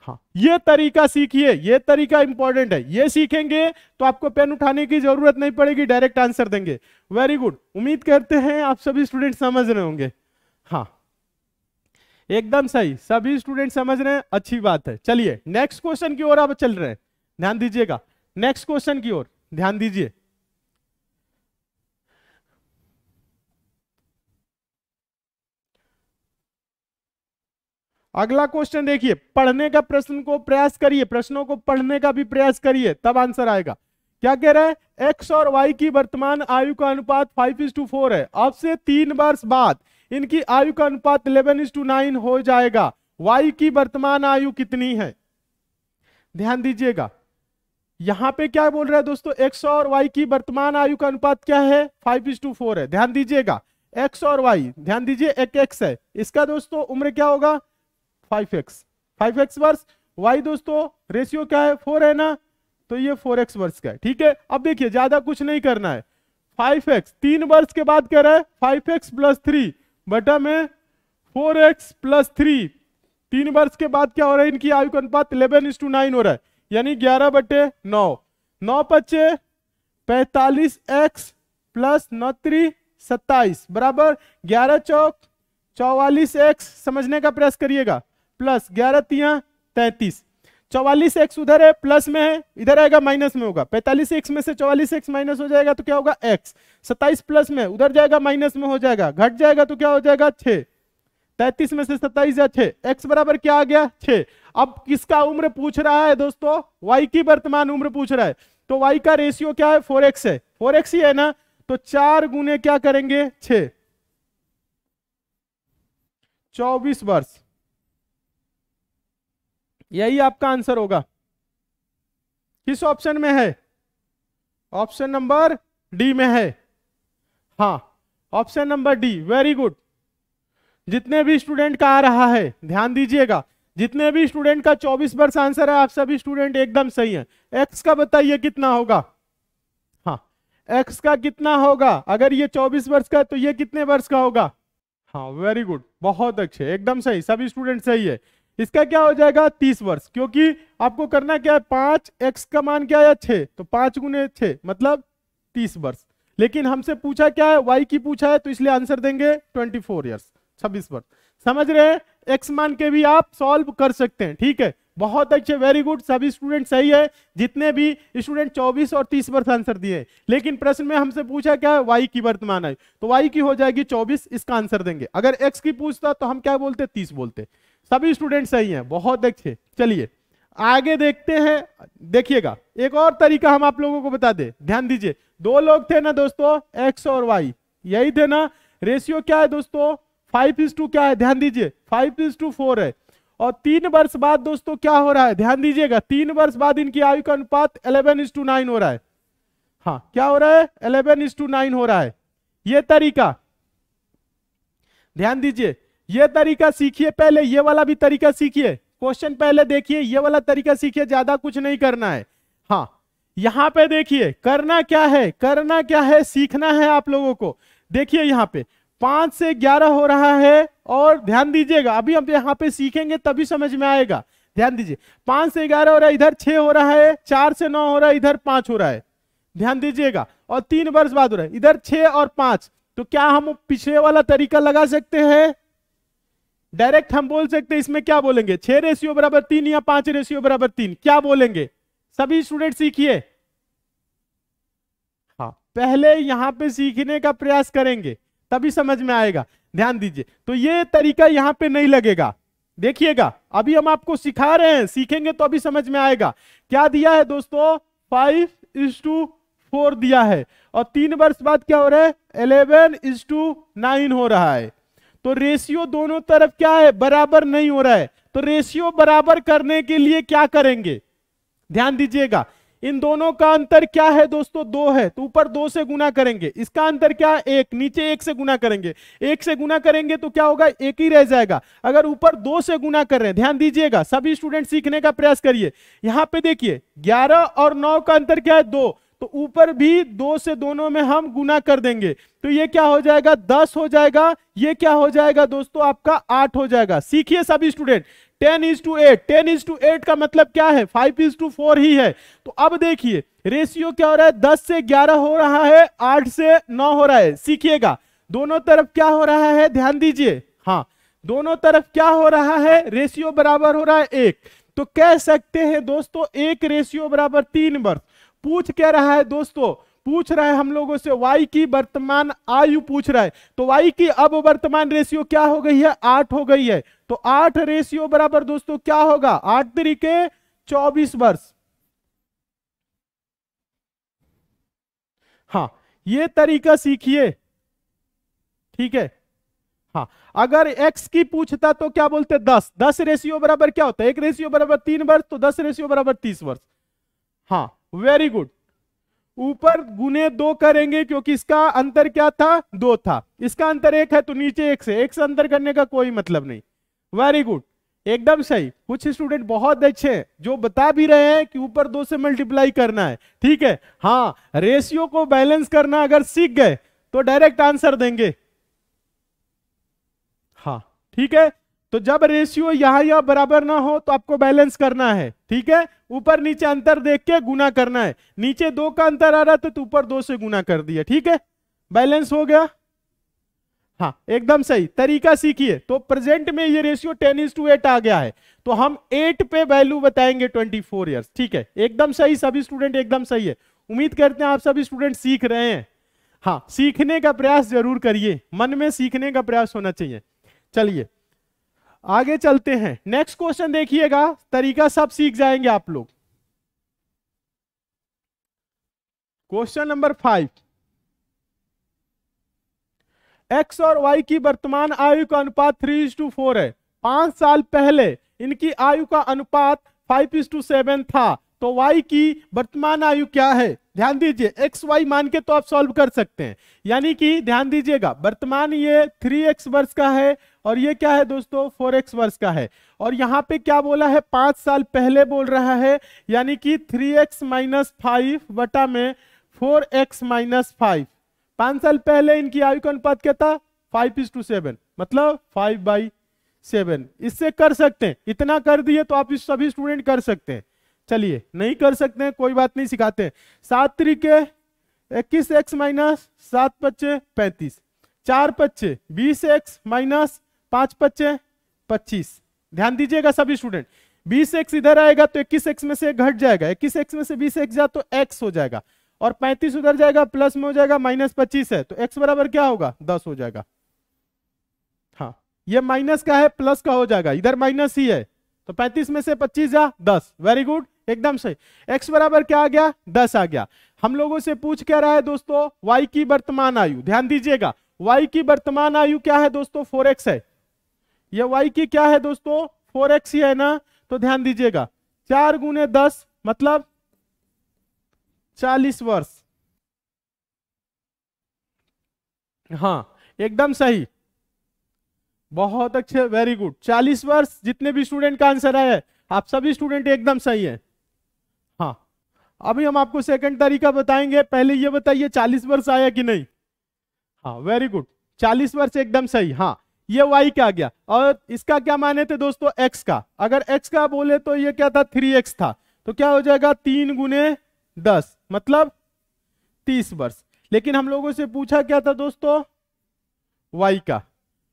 S1: हाँ, ये तरीका सीखिए ये तरीका इंपॉर्टेंट है ये सीखेंगे तो आपको पेन उठाने की जरूरत नहीं पड़ेगी डायरेक्ट आंसर देंगे वेरी गुड उम्मीद करते हैं आप सभी स्टूडेंट समझ रहे होंगे एकदम सही सभी स्टूडेंट समझ रहे हैं अच्छी बात है चलिए नेक्स्ट क्वेश्चन की ओर आप चल रहे हैं ध्यान दीजिएगा नेक्स्ट क्वेश्चन की ओर ध्यान दीजिए अगला क्वेश्चन देखिए पढ़ने का प्रश्न को प्रयास करिए प्रश्नों को पढ़ने का भी प्रयास करिए तब आंसर आएगा क्या कह रहा है एक्स और वाई की वर्तमान आयु का अनुपात फाइव इज टू फोर है अब से तीन वर्ष बाद इनकी आयु का अनुपात इलेवन इस टू नाइन हो जाएगा वाई की वर्तमान आयु कितनी है ध्यान दीजिएगा यहां पे क्या बोल रहा है दोस्तों एक्स और वाई की वर्तमान आयु का अनुपात क्या है फाइव इज टू फोर है ध्यान दीजिएगा एक्स और वाई ध्यान दीजिए एक एक्स है इसका दोस्तों उम्र क्या होगा फाइव एक्स फाइव एक्स वर्ष वाई दोस्तों रेशियो क्या है फोर है ना तो ये फोर एक्स वर्ष का है ठीक है अब देखिए ज्यादा कुछ नहीं करना है फाइव एक्स तीन वर्ष के बाद कह रहा है फाइव एक्स प्लस थ्री बटा में फोर एक्स प्लस थ्री तीन वर्ष के बाद क्या हो रहा है इनकी आयु का अनुपात इलेवन इंस टू नाइन हो रहा है यानी ग्यारह बटे नौ नौ पच्चे पैतालीस एक्स प्लस नौ त्री सत्ताईस बराबर ग्यारह चौक चौवालीस एक्स समझने का प्रयास करिएगा प्लस ग्यारह तिया तैतीस चौवालीस एक्स उधर है प्लस में है इधर आएगा माइनस में होगा पैंतालीस एक्स में से चौवालीस एक्स माइनस हो जाएगा तो क्या होगा एक्स सत्ताईस प्लस में उधर जाएगा माइनस में हो जाएगा घट जाएगा तो क्या हो जाएगा छे तैतीस में से सत्ताईस या छे एक्स बराबर क्या आ गया छे अब किसका उम्र पूछ रहा है दोस्तों वाई की वर्तमान उम्र पूछ रहा है तो वाई का रेशियो क्या है फोर एक्स है फोर एक्स ही है ना तो चार गुने क्या करेंगे छे चौबीस वर्ष यही आपका आंसर होगा किस ऑप्शन में है ऑप्शन नंबर डी में है हाँ option number D very good जितने भी स्टूडेंट का आ रहा है ध्यान दीजिएगा जितने भी स्टूडेंट का 24 वर्ष आंसर है आप सभी स्टूडेंट एकदम सही है एक्स का बताइए कितना होगा हाँ एक्स का कितना होगा अगर ये 24 वर्ष का है तो ये कितने वर्ष का होगा हाँ वेरी गुड बहुत अच्छे एकदम सही सभी स्टूडेंट सही है इसका क्या हो जाएगा तीस वर्ष क्योंकि आपको करना क्या है पांच एक्स का मान क्या है छे तो पांच गुने छ मतलब तीस वर्ष लेकिन हमसे पूछा क्या है वाई की पूछा है तो इसलिए आंसर देंगे ट्वेंटी फोर ईयर्स छब्बीस वर्ष समझ रहे हैं एक्स मान के भी आप सॉल्व कर सकते हैं ठीक है बहुत अच्छे वेरी गुड सभी स्टूडेंट सही है जितने भी स्टूडेंट 24 और 30 वर्ष आंसर दिए लेकिन प्रश्न में हमसे पूछा क्या है वाई की वर्तमान है तो वाई की हो जाएगी 24 इसका आंसर देंगे अगर एक्स की पूछता तो हम क्या बोलते 30 बोलते सभी स्टूडेंट सही हैं बहुत अच्छे चलिए आगे देखते हैं देखिएगा एक और तरीका हम आप लोगों को बता दे ध्यान दीजिए दो लोग थे ना दोस्तों एक्स और वाई यही थे ना रेशियो क्या है दोस्तों फाइव इज टू क्या है ध्यान दीजिए फाइव इज टू फोर है और तीन वर्ष बाद दोस्तों क्या हो रहा है ध्यान दीजिएगा तीन वर्ष बाद इनकी आयु का अनुपात इलेवन इज टू नाइन हो रहा है हाँ क्या हो रहा है इलेवन इज टू नाइन हो रहा है ये तरीका ध्यान दीजिए ये तरीका सीखिए पहले ये वाला भी तरीका सीखिए क्वेश्चन पहले देखिए ये वाला तरीका सीखिए ज्यादा कुछ नहीं करना है हाँ यहां पे देखिए करना क्या है करना क्या है सीखना है आप लोगों को देखिए यहाँ पे पांच से ग्यारह हो रहा है और ध्यान दीजिएगा अभी हम यहाँ पे सीखेंगे तभी समझ में आएगा ध्यान दीजिए पांच से ग्यारह हो रहा है इधर छह हो रहा है चार से नौ हो रहा है इधर पांच हो रहा है ध्यान दीजिएगा और तीन वर्ष बाद हो रहा है इधर छह और पांच तो क्या हम पिछले वाला तरीका लगा सकते हैं डायरेक्ट हम बोल सकते हैं इसमें क्या बोलेंगे छह रेशियो बराबर तीन या पांच रेशियो बराबर तीन क्या बोलेंगे सभी स्टूडेंट सीखिए हाँ पहले यहां पे सीखने का प्रयास करेंगे तभी समझ में आएगा ध्यान दीजिए तो ये तरीका यहां पे नहीं लगेगा देखिएगा अभी हम आपको सिखा रहे हैं सीखेंगे तो अभी समझ में आएगा क्या दिया है दोस्तों फाइव इज टू फोर दिया है और तीन वर्ष बाद क्या हो रहा है इलेवन इज टू नाइन हो रहा है तो रेशियो दोनों तरफ क्या है बराबर नहीं हो रहा है तो रेशियो बराबर करने के लिए क्या करेंगे ध्यान दीजिएगा इन दोनों का अंतर क्या है दोस्तों दो है तो ऊपर दो से गुना करेंगे इसका अंतर क्या है एक नीचे एक से गुना करेंगे एक से गुना करेंगे तो क्या होगा एक ही रह जाएगा अगर ऊपर दो से गुना कर रहे हैं ध्यान दीजिएगा सभी स्टूडेंट सीखने का प्रयास करिए यहां पे देखिए ग्यारह और नौ का अंतर क्या है दो तो ऊपर भी दो से दोनों में हम गुना कर देंगे तो ये क्या हो जाएगा दस हो जाएगा ये क्या हो जाएगा दोस्तों आपका आठ हो जाएगा सीखिए सभी student ten is to eight ten is to eight का मतलब क्या है फाइव इज टू फोर ही है तो अब देखिए रेशियो क्या हो रहा है दस से ग्यारह हो रहा है आठ से नौ हो रहा है सीखिएगा दोनों तरफ क्या हो रहा है ध्यान दीजिए हाँ दोनों तरफ क्या हो रहा है रेशियो बराबर हो रहा है एक तो कह सकते हैं दोस्तों एक रेशियो बराबर तीन बर्थ पूछ क्या रहा है दोस्तों पूछ रहा है हम लोगों से y की वर्तमान आयु पूछ रहा है तो y की अब वर्तमान रेशियो क्या हो गई है आठ हो गई है तो आठ रेशियो बराबर दोस्तों क्या होगा आठ तरीके चौबीस वर्ष हाँ ये तरीका सीखिए ठीक है हाँ अगर x की पूछता तो क्या बोलते दस दस रेशियो बराबर क्या होता है एक रेशियो बराबर तीन वर्ष तो दस रेशियो बराबर तीस वर्ष हाँ वेरी गुड ऊपर गुने दो करेंगे क्योंकि इसका अंतर क्या था दो था इसका अंतर एक है तो नीचे एक से एक से अंतर करने का कोई मतलब नहीं वेरी गुड एकदम सही कुछ स्टूडेंट बहुत अच्छे हैं जो बता भी रहे हैं कि ऊपर दो से मल्टीप्लाई करना है ठीक है हाँ रेशियो को बैलेंस करना अगर सीख गए तो डायरेक्ट आंसर देंगे हाँ ठीक है तो जब रेशियो यहां या बराबर ना हो तो आपको बैलेंस करना है ठीक है ऊपर नीचे अंतर देख के गुना करना है नीचे दो का अंतर आ रहा था तो ऊपर दो से गुना कर दिया ठीक है बैलेंस हो गया हाँ एकदम सही तरीका सीखिए तो प्रेजेंट में ये ratio ten is to eight आ गया है तो हम एट पे वैल्यू बताएंगे ट्वेंटी फोर ईयर्स ठीक है एकदम सही सभी स्टूडेंट एकदम सही है उम्मीद करते हैं आप सभी स्टूडेंट सीख रहे हैं हाँ सीखने का प्रयास जरूर करिए मन में सीखने का प्रयास होना चाहिए चलिए आगे चलते हैं नेक्स्ट क्वेश्चन देखिएगा तरीका सब सीख जाएंगे आप लोग क्वेश्चन नंबर फाइव एक्स और वाई की वर्तमान आयु का अनुपात थ्री इज टू फोर है पांच साल पहले इनकी आयु का अनुपात फाइव इज टू सेवन था तो y की वर्तमान आयु क्या है ध्यान दीजिए एक्स वाई मान के तो आप सॉल्व कर सकते हैं यानी कि ध्यान दीजिएगा वर्तमान ये थ्री एक्स वर्ष का है और ये क्या है दोस्तों फोर एक्स वर्ष का है और यहाँ पे क्या बोला है पांच साल पहले बोल रहा है यानी कि थ्री एक्स माइनस फाइव बटा में फोर एक्स माइनस फाइव पांच साल पहले इनकी आयु का अनुपात क्या था फाइव इज टू सेवन मतलब फाइव बाई सेवन इससे कर सकते हैं इतना कर दिए तो आप इस सभी स्टूडेंट कर सकते हैं चलिए नहीं कर सकते हैं कोई बात नहीं सिखाते हैं सात तरीके इक्कीस एक्स माइनस सात पच्चे पैंतीस चार पच्चे बीस एक्स माइनस पांच पच्चे पच्चीस ध्यान दीजिएगा सभी स्टूडेंट बीस एक्स इधर आएगा तो इक्कीस एक्स में से घट जाएगा इक्कीस एक्स में से बीस एक्स जाए तो एक्स हो जाएगा और पैंतीस उधर जाएगा प्लस में हो जाएगा माइनस पच्चीस है तो एक्स बराबर क्या होगा दस हो जाएगा हाँ ये माइनस का है प्लस का हो जाएगा इधर माइनस ही है तो पैंतीस में से पच्चीस जा दस वेरी गुड एकदम सही x बराबर क्या आ गया दस आ गया हम लोगों से पूछ क्या रहा है दोस्तों y की वर्तमान आयु ध्यान दीजिएगा y की वर्तमान आयु क्या है दोस्तों 4x है यह y की क्या है दोस्तों 4x ही है ना तो ध्यान दीजिएगा चार गुने दस मतलब चालीस वर्ष हाँ एकदम सही बहुत अच्छे वेरी गुड चालीस वर्ष जितने भी स्टूडेंट का आंसर आया है आप सभी स्टूडेंट एकदम सही है अभी हम आपको सेकंड तरीका बताएंगे पहले ये बताइए चालीस वर्ष आया कि नहीं हाँ वेरी गुड चालीस वर्ष एकदम सही हाँ ये वाई क्या गया और इसका क्या माने थे दोस्तों एक्स का अगर एक्स का बोले तो ये क्या था थ्री एक्स था तो क्या हो जाएगा तीन गुने दस मतलब तीस वर्ष लेकिन हम लोगों से पूछा क्या था दोस्तों वाई का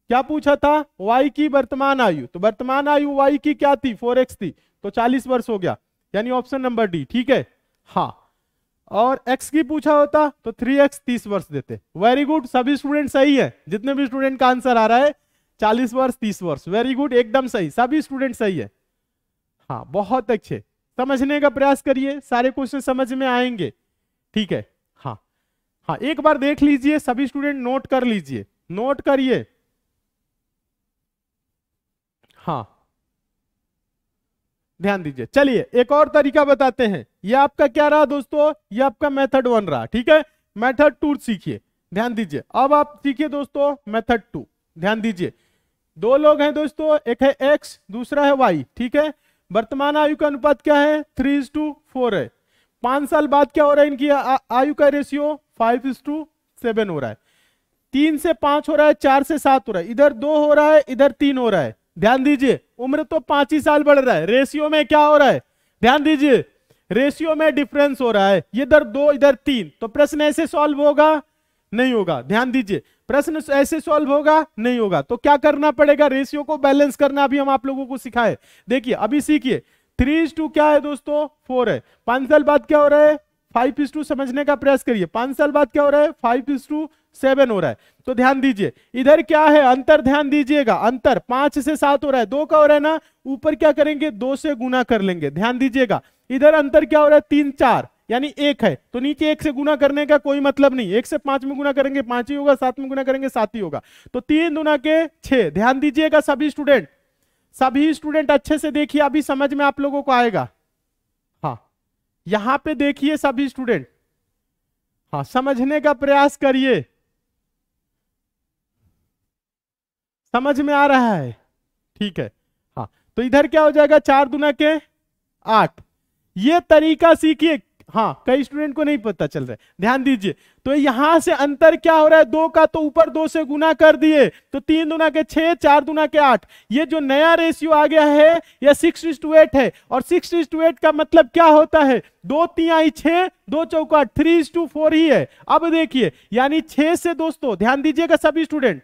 S1: क्या पूछा था वाई की वर्तमान आयु तो वर्तमान आयु वाई की क्या थी फोर एक्स थी तो चालीस वर्ष हो गया यानी ऑप्शन नंबर डी ठीक है हाँ और x की पूछा होता तो 3x 30 वर्ष देते वेरी गुड सभी स्टूडेंट सही है जितने भी स्टूडेंट का आंसर आ रहा है 40 वर्ष 30 वर्ष वेरी गुड एकदम सही सभी स्टूडेंट सही है हाँ बहुत अच्छे समझने का प्रयास करिए सारे क्वेश्चन समझ में आएंगे ठीक है हाँ हाँ एक बार देख लीजिए सभी स्टूडेंट नोट कर लीजिए नोट करिए हाँ ध्यान दीजिए चलिए एक और तरीका बताते हैं ये आपका क्या रहा दोस्तों ये आपका मेथड वन रहा ठीक है मेथड टू सीखिए ध्यान दीजिए अब आप सीखिए दोस्तों मेथड टू ध्यान दीजिए दो लोग हैं दोस्तों एक है एक्स दूसरा है वाई ठीक है वर्तमान आयु का अनुपात क्या है थ्री इज टू फोर है पांच साल बाद क्या हो रहा है इनकी आ, आयु का ratio five is to seven हो रहा है तीन से पांच हो रहा है चार से सात हो रहा है इधर दो हो रहा है इधर तीन हो रहा है ध्यान दीजिए उम्र तो पांच ही साल बढ़ रहा है रेशियो में क्या हो रहा है ध्यान दीजिए रेशियो में डिफरेंस हो रहा है इधर दो इधर तीन तो प्रश्न ऐसे सॉल्व होगा नहीं होगा ध्यान दीजिए प्रश्न ऐसे सॉल्व होगा नहीं होगा तो क्या करना पड़ेगा रेशियो को बैलेंस करना अभी हम आप लोगों को सिखाए देखिए अभी सीखिए थ्री टू क्या है दोस्तों फोर है पांच साल बाद क्या हो रहा है फाइव इज टू समझने का प्रयास करिए पांच साल बाद क्या हो रहा है फाइव इज टू सेवन हो रहा है तो ध्यान दीजिए इधर क्या है अंतर ध्यान दीजिएगा अंतर पांच से सात हो रहा है दो का हो रहा है ना ऊपर क्या करेंगे दो से गुना कर लेंगे ध्यान दीजिएगा इधर अंतर क्या हो रहा है तीन चार यानी एक है तो नीचे एक से गुना करने का कोई मतलब नहीं एक से पांच में गुना करेंगे पांच ही होगा सात में गुना करेंगे सात ही होगा तो तीन गुना के छे ध्यान दीजिएगा सभी स्टूडेंट सभी स्टूडेंट अच्छे से देखिए अभी समझ में आप लोगों को आएगा हाँ यहां पे देखिए सभी स्टूडेंट हाँ समझने का प्रयास करिए समझ में आ रहा है ठीक है हाँ तो इधर क्या हो जाएगा चार दुना के आठ ये तरीका सीखिए हाँ कई स्टूडेंट को नहीं पता चल रहा है ध्यान दीजिए तो यहां से अंतर क्या हो रहा है दो का तो ऊपर दो से गुना कर दिए तो तीन दुना के छह चार दुना के आठ ये जो नया रेशियो आ गया है यह सिक्स टू एट है और सिक्स टू एट का मतलब क्या होता है दो तिहाई छह दो चौका थ्री टू फोर ही है अब देखिए यानी छह से दोस्तों ध्यान दीजिएगा सभी स्टूडेंट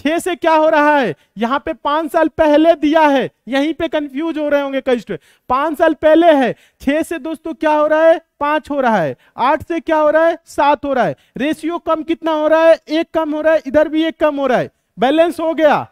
S1: छह से क्या हो रहा है यहाँ पे पांच साल पहले दिया है यहीं पे कंफ्यूज हो रहे होंगे कई स्टूडेंट पांच साल पहले है छह से दोस्तों क्या हो रहा है पांच हो रहा है आठ से क्या हो रहा है सात हो रहा है रेशियो कम कितना हो रहा है एक कम हो रहा है इधर भी एक कम हो रहा है बैलेंस हो गया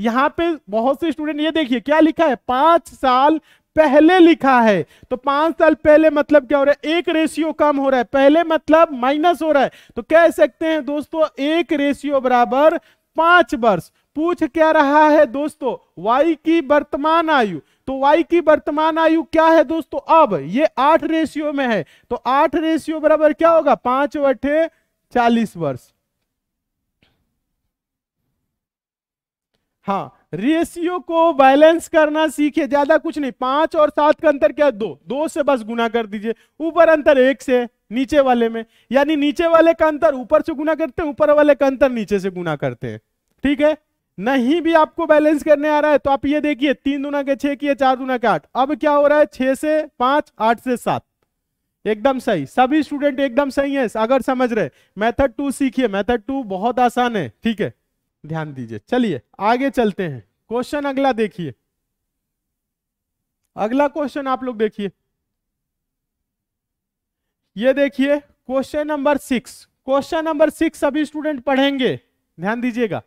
S1: यहाँ पे बहुत से स्टूडेंट ये देखिए क्या लिखा है पांच साल पहले लिखा है तो पांच साल पहले मतलब क्या हो रहा है एक रेशियो कम हो रहा है पहले मतलब माइनस हो रहा है तो कह सकते हैं दोस्तों एक रेशियो बराबर पांच वर्ष पूछ क्या रहा है दोस्तों वाई की वर्तमान आयु तो वाई की वर्तमान आयु क्या है दोस्तों अब ये आठ रेशियो में है तो आठ रेशियो बराबर क्या होगा पांच वे चालीस वर्ष हाँ रेशियो को बैलेंस करना सीखे ज्यादा कुछ नहीं पांच और सात का अंतर क्या दो दो से बस गुना कर दीजिए ऊपर अंतर एक से नीचे वाले में यानी नीचे वाले का अंतर ऊपर से गुना करते हैं ऊपर वाले का अंतर नीचे से गुना करते हैं ठीक है नहीं भी आपको बैलेंस करने आ रहा है तो आप ये देखिए तीन दुना के छह किए चार दुना के आठ अब क्या हो रहा है छह से पांच आठ से सात एकदम सही सभी स्टूडेंट एकदम सही है अगर समझ रहे मेथड टू सीखिए मेथड टू बहुत आसान है ठीक है ध्यान दीजिए चलिए आगे चलते हैं क्वेश्चन अगला देखिए अगला क्वेश्चन आप लोग देखिए ये देखिए question number six question number six सभी स्टूडेंट पढ़ेंगे ध्यान दीजिएगा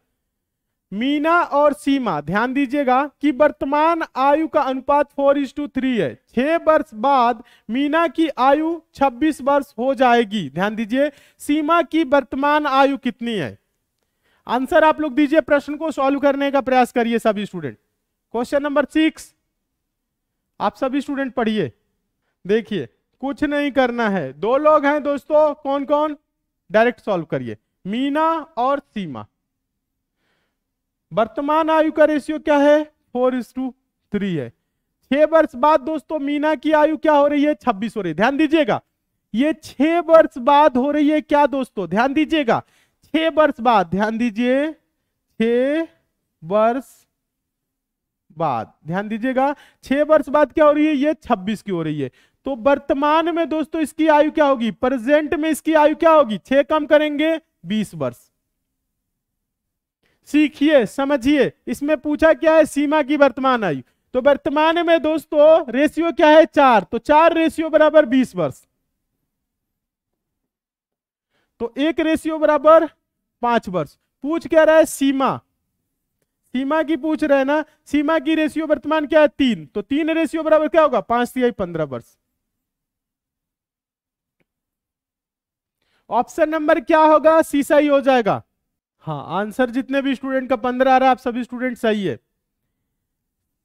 S1: मीना और सीमा ध्यान दीजिएगा कि वर्तमान आयु का अनुपात फोर इज टू थ्री है छह वर्ष बाद मीना की आयु छब्बीस वर्ष हो जाएगी ध्यान दीजिए सीमा की वर्तमान आयु कितनी है आंसर आप लोग दीजिए प्रश्न को सॉल्व करने का प्रयास करिए सभी स्टूडेंट क्वेश्चन नंबर सिक्स आप सभी स्टूडेंट पढ़िए देखिए कुछ नहीं करना है दो लोग हैं दोस्तों कौन कौन डायरेक्ट सॉल्व करिए मीना और सीमा वर्तमान आयु का रेशियो क्या है फोर इज टू थ्री है छह वर्ष बाद दोस्तों मीना की आयु क्या हो रही है छब्बीस हो रही है ध्यान दीजिएगा ये छह वर्ष बाद हो रही है क्या दोस्तों ध्यान दीजिएगा छह वर्ष बाद ध्यान दीजिए छ वर्ष बाद ध्यान दीजिएगा छह वर्ष बाद क्या हो रही है ये छब्बीस की हो रही है तो वर्तमान में दोस्तों इसकी आयु क्या होगी प्रेजेंट में इसकी आयु क्या होगी छह कम करेंगे बीस वर्ष सीखिए समझिए इसमें पूछा क्या है सीमा की वर्तमान आयु तो वर्तमान में दोस्तों रेशियो क्या है चार तो चार रेशियो बराबर बीस वर्ष तो एक रेशियो बराबर पांच वर्ष पूछ क्या रहा है सीमा सीमा की पूछ रहे ना सीमा की रेशियो वर्तमान क्या है तीन तो तीन रेशियो बराबर क्या होगा पांच तिहाई पंद्रह वर्ष ऑप्शन नंबर क्या होगा सी सही हो जाएगा हाँ आंसर जितने भी स्टूडेंट का पंद्रह आ रहा है आप सभी स्टूडेंट सही है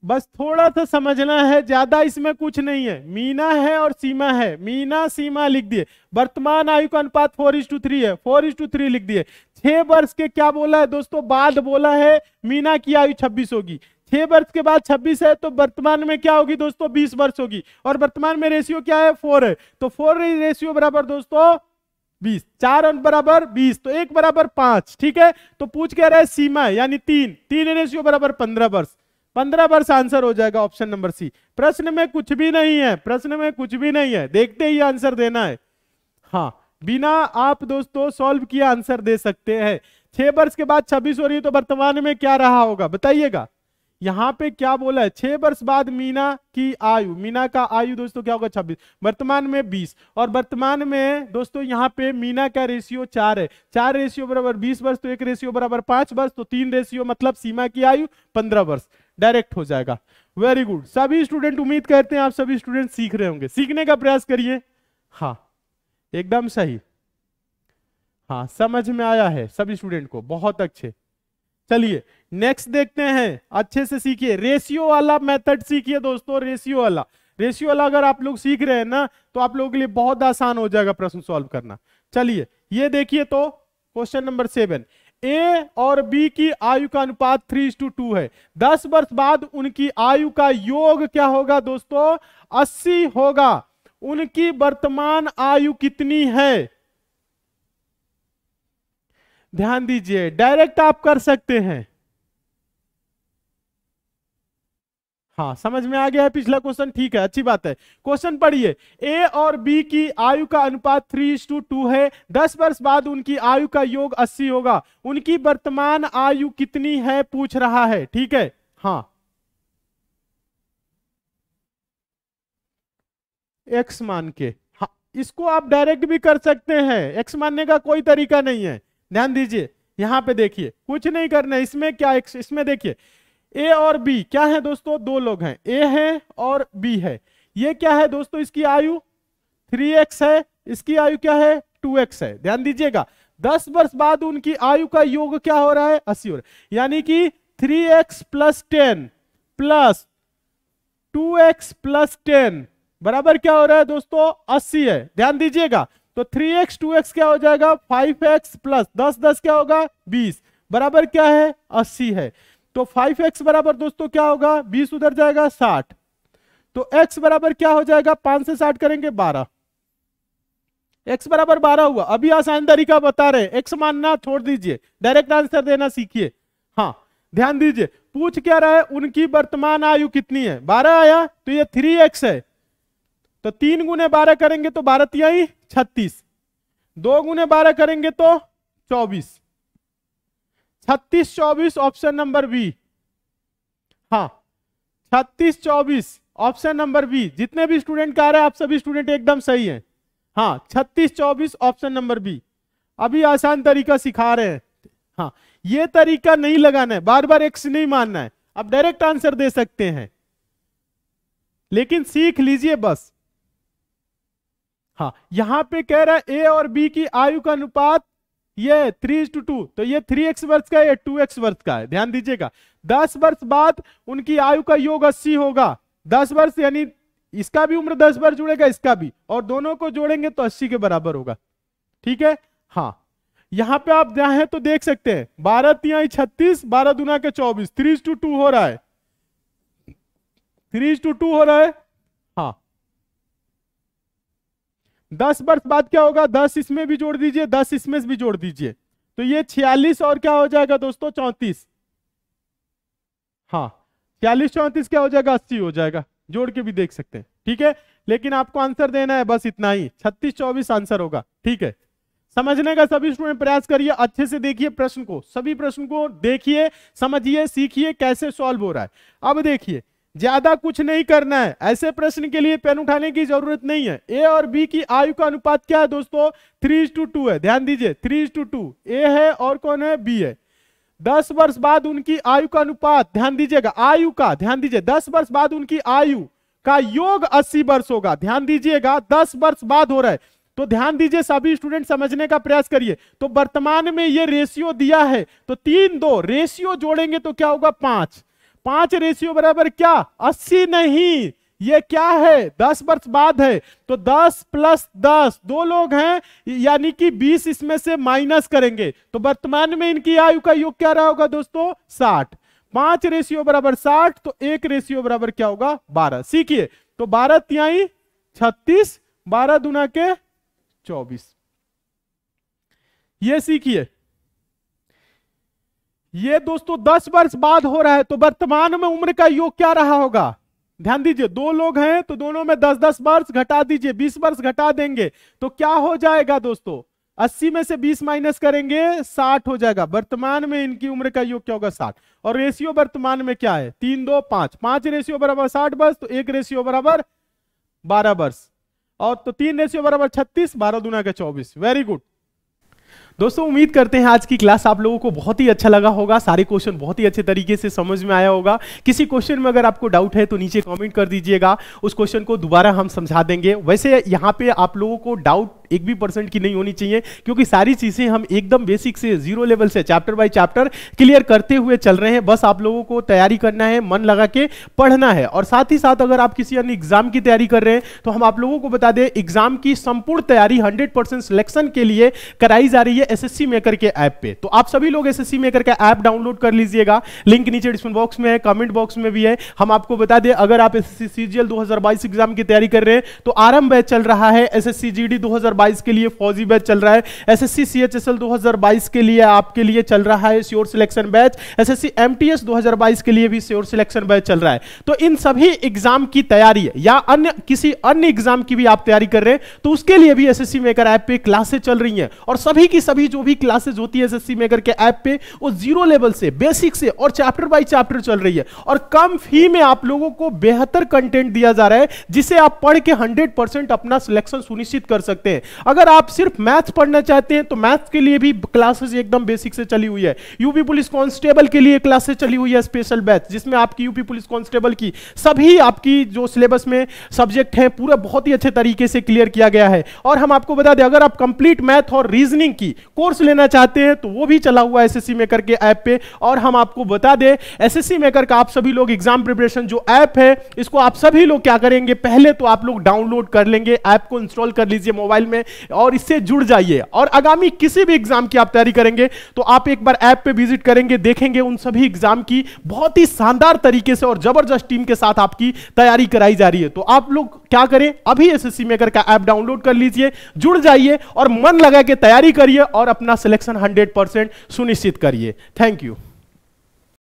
S1: बस थोड़ा सा समझना है ज्यादा इसमें कुछ नहीं है मीना है और सीमा है मीना सीमा लिख दिए वर्तमान आयु का अनुपात फोर इज टू थ्री है फोर इज टू थ्री लिख दिए छह वर्ष के क्या बोला है दोस्तों बाद बोला है मीना की आयु छब्बीस होगी छह वर्ष के बाद छब्बीस है तो वर्तमान में क्या होगी दोस्तों बीस वर्ष होगी और वर्तमान में रेशियो क्या है फोर है तो फोर रेशियो बराबर दोस्तों बीस चार अंक बराबर बीस तो एक बराबर पांच ठीक है तो पूछ कह रहा है सीमा यानी तीन तीन रेशियो बराबर पंद्रह वर्ष पंद्रह वर्ष आंसर हो जाएगा ऑप्शन नंबर सी प्रश्न में कुछ भी नहीं है प्रश्न में कुछ भी नहीं है देखते ही आंसर देना है हाँ बिना आप दोस्तों सॉल्व किया आंसर दे सकते हैं छह वर्ष के बाद छब्बीस हो रही है तो वर्तमान में क्या रहा होगा बताइएगा यहाँ पे क्या बोला है छह वर्ष बाद मीना की आयु मीना का आयु दोस्तों क्या होगा छब्बीस वर्तमान में बीस और वर्तमान में दोस्तों यहाँ पे मीना का रेशियो चार है चार रेशियो बराबर बीस वर्ष तो एक रेशियो बराबर पांच वर्ष तो तीन रेशियो मतलब सीमा की आयु पंद्रह वर्ष डायरेक्ट हो जाएगा वेरी गुड सभी स्टूडेंट उम्मीद करते हैं आप सभी स्टूडेंट सीख रहे होंगे सीखने का प्रयास करिए हाँ एकदम सही हाँ समझ में आया है सभी स्टूडेंट को बहुत अच्छे चलिए नेक्स्ट देखते हैं अच्छे से सीखिए रेशियो वाला मेथड सीखिए दोस्तों रेशियो वाला रेशियो वाला अगर आप लोग सीख रहे हैं ना तो आप लोगों के लिए बहुत आसान हो जाएगा प्रश्न सॉल्व करना चलिए ये देखिए तो क्वेश्चन नंबर सेवन ए और बी की आयु का अनुपात थ्री टू टू है दस वर्ष बाद उनकी आयु का योग क्या होगा दोस्तों अस्सी होगा उनकी वर्तमान आयु कितनी है ध्यान दीजिए डायरेक्ट आप कर सकते हैं हाँ समझ में आ गया है पिछला क्वेश्चन ठीक है अच्छी बात है क्वेश्चन पढ़िए ए और बी की आयु का अनुपात थ्री टू टू है दस वर्ष बाद उनकी आयु का योग अस्सी होगा उनकी वर्तमान आयु कितनी है पूछ रहा है ठीक है हाँ एक्स मान के हाँ इसको आप डायरेक्ट भी कर सकते हैं एक्स मानने का कोई तरीका नहीं है ध्यान दीजिए यहाँ पे देखिए कुछ नहीं करना इसमें क्या इसमें देखिए ए और बी क्या है दोस्तों दो लोग हैं ए है और बी है ये क्या है दोस्तों इसकी आयु थ्री एक्स है इसकी आयु क्या है टू एक्स है ध्यान दीजिएगा दस वर्ष बाद उनकी आयु का योग क्या हो रहा है अस्सी यानी कि three x plus ten plus two x plus ten बराबर क्या हो रहा है दोस्तों अस्सी है ध्यान दीजिएगा तो थ्री एक्स टू एक्स क्या हो जाएगा फाइव एक्स प्लस दस दस क्या होगा बीस बराबर क्या है अस्सी है तो फाइव एक्स बराबर दोस्तों क्या होगा बीस उधर जाएगा साठ तो एक्स बराबर क्या हो जाएगा पांच से साठ करेंगे बारह एक्स बराबर बारह हुआ अभी आसान तरीका बता रहे एक्स मानना छोड़ दीजिए डायरेक्ट आंसर देना सीखिए हाँ ध्यान दीजिए पूछ क्या रहा है उनकी वर्तमान आयु कितनी है बारह आया तो ये थ्री एक्स है तो तीन गुने बारह करेंगे तो बारह ही छत्तीस दो गुने बारह करेंगे तो चौबीस छत्तीस चौबीस ऑप्शन नंबर बी हाँ छत्तीस चौबीस ऑप्शन नंबर बी जितने भी स्टूडेंट का रहे हैं आप सभी स्टूडेंट एकदम सही हैं हाँ छत्तीस चौबीस ऑप्शन नंबर बी अभी आसान तरीका सिखा रहे हैं हाँ ये तरीका नहीं लगाना है बार बार एक्स नहीं मानना है आप डायरेक्ट आंसर दे सकते हैं लेकिन सीख लीजिए बस हाँ यहां पे कह रहा है ए और बी की आयु का अनुपात ये थ्री टू टू तो ये थ्री एक्स वर्ष का है टू एक्स वर्ष का है ध्यान दीजिएगा दस वर्ष बाद उनकी आयु का योग अस्सी होगा दस वर्ष यानी इसका भी उम्र दस वर्ष जुड़ेगा इसका भी और दोनों को जोड़ेंगे तो अस्सी के बराबर होगा ठीक है हाँ यहाँ पे आप जहां तो देख सकते हैं बारह तिहाई छत्तीस बारह दुना के चौबीस थ्री टू टू हो रहा है थ्री टू टू हो रहा है हाँ दस वर्ष बाद क्या होगा दस इसमें भी जोड़ दीजिए दस इसमें भी जोड़ दीजिए तो ये छियालीस और क्या हो जाएगा दोस्तों चौंतीस हाँ छियालीस चौंतीस क्या हो जाएगा अस्सी हो जाएगा जोड़ के भी देख सकते हैं ठीक है लेकिन आपको आंसर देना है बस इतना ही छत्तीस चौबीस आंसर होगा ठीक है समझने का सभी स्टूडेंट प्रयास करिए अच्छे से देखिए प्रश्न को सभी प्रश्न को देखिए समझिए सीखिए कैसे सॉल्व हो रहा है अब देखिए ज्यादा कुछ नहीं करना है ऐसे प्रश्न के लिए पेन उठाने की जरूरत नहीं है ए और बी की आयु का अनुपात क्या है दोस्तों थ्री टू टू है ध्यान दीजिए थ्री टू टू ए है और कौन है बी है दस वर्ष बाद उनकी आयु का अनुपात ध्यान दीजिएगा आयु का ध्यान दीजिए दस वर्ष बाद उनकी आयु का योग अस्सी वर्ष होगा ध्यान दीजिएगा दस वर्ष बाद हो रहा है तो ध्यान दीजिए सभी स्टूडेंट समझने का प्रयास करिए तो वर्तमान में ये रेशियो दिया है तो तीन दो रेशियो जोड़ेंगे तो क्या होगा पांच पांच रेशियो बराबर क्या अस्सी नहीं ये क्या है दस वर्ष बाद है तो दस प्लस दस दो लोग हैं यानी कि बीस इसमें से माइनस करेंगे तो वर्तमान में इनकी आयु का योग क्या रहा होगा दोस्तों साठ पांच रेशियो बराबर साठ तो एक रेशियो बराबर क्या होगा बारह सीखिए तो बारह त्याई छत्तीस बारह दुना के चौबीस ये सीखिए ये दोस्तों दस वर्ष बाद हो रहा है तो वर्तमान में उम्र का योग क्या रहा होगा ध्यान दीजिए दो लोग हैं तो दोनों में दस दस वर्ष घटा दीजिए बीस वर्ष घटा देंगे तो क्या हो जाएगा दोस्तों अस्सी में से बीस माइनस करेंगे साठ हो जाएगा वर्तमान में इनकी उम्र का योग क्या होगा साठ और रेशियो वर्तमान में क्या है तीन दो पांच पांच रेशियो बराबर साठ वर्ष तो एक रेशियो बराबर बारह वर्ष और तो तीन रेशियो बराबर छत्तीस बारह दुना का चौबीस वेरी गुड दोस्तों उम्मीद करते हैं आज की क्लास आप लोगों को बहुत ही अच्छा लगा होगा सारे क्वेश्चन बहुत ही अच्छे तरीके से समझ में आया होगा किसी क्वेश्चन में अगर आपको डाउट है तो नीचे कमेंट कर दीजिएगा उस क्वेश्चन को दोबारा हम समझा देंगे वैसे यहाँ पे आप लोगों को डाउट एक भी परसेंट की नहीं होनी चाहिए क्योंकि सारी चीज़ें हम एकदम बेसिक से जीरो लेवल से चैप्टर बाय चैप्टर क्लियर करते हुए चल रहे हैं बस आप लोगों को तैयारी करना है मन लगा के पढ़ना है और साथ ही साथ अगर आप किसी अन्य एग्जाम की तैयारी कर रहे हैं तो हम आप लोगों को बता दें एग्जाम की संपूर्ण तैयारी हंड्रेड परसेंट सिलेक्शन के लिए कराई जा रही है एस मेकर के ऐप पे तो आप सभी लोग एसएससी मेकर का ऐप डाउनलोड कर लीजिएगा लिंक नीचे डिस्क्रिप्शन बॉक्स में है कमेंट बॉक्स में भी है हम आपको बता दें अगर आप एस सीजीएल 2022 एग्जाम की तैयारी कर रहे हैं तो आरंभ चल रहा है एसएससी जीडी 2022 2022 के लिए फौजी बैच चल रहा है एस एस सी के लिए आपके लिए चल रहा है sure selection batch S S 2022 के लिए भी श्योर सिलेक्शन बैच चल रहा है तो इन सभी एग्जाम की तैयारी या अन्य किसी अन्य एग्जाम की भी आप तैयारी कर रहे हैं तो उसके लिए भी एस एसएससी मेकर ऐप पे क्लासेस चल रही है और सभी की सभी जो भी क्लासेज होती है एस एसएससी मेकर के ऐप पे वो जीरो लेवल से बेसिक से और चैप्टर बाई चैप्टर चल रही है और कम फी में आप लोगों को बेहतर कंटेंट दिया जा रहा है जिसे आप पढ़ के 100% अपना सिलेक्शन सुनिश्चित कर सकते हैं अगर आप सिर्फ मैथ्स पढ़ना चाहते हैं तो मैथ्स के लिए भी क्लासेस एकदम बेसिक से चली हुई है यूपी पुलिस कांस्टेबल के लिए क्लासेस चली हुई है स्पेशल बैच जिसमें आपकी यूपी पुलिस कांस्टेबल की सभी आपकी जो सिलेबस में सब्जेक्ट हैं पूरा बहुत ही अच्छे तरीके से क्लियर किया गया है और हम आपको बता दें अगर आप कंप्लीट मैथ और रीजनिंग की कोर्स लेना चाहते हैं तो वो भी चला हुआ है एसएससी मेकर के ऐप पे और हम आपको बता दें एसएससी मेकर का आप सभी लोग एग्जाम प्रिपरेशन जो ऐप है इसको आप सभी लोग क्या करेंगे पहले तो आप लोग डाउनलोड कर लेंगे ऐप को इंस्टॉल कर लीजिए मोबाइल में में और इससे जुड़ जाइए और आगामी किसी भी एग्जाम की आप तैयारी करेंगे तो आप एक बार ऐप पे विजिट करेंगे देखेंगे उन सभी एग्जाम की बहुत ही शानदार तरीके से और जबरदस्त टीम के साथ आपकी तैयारी कराई जा रही है तो आप लोग क्या करें अभी एस मेकर का ऐप डाउनलोड कर लीजिए जुड़ जाइए और मन लगा के तैयारी करिए और अपना सिलेक्शन हंड्रेड सुनिश्चित करिए थैंक यू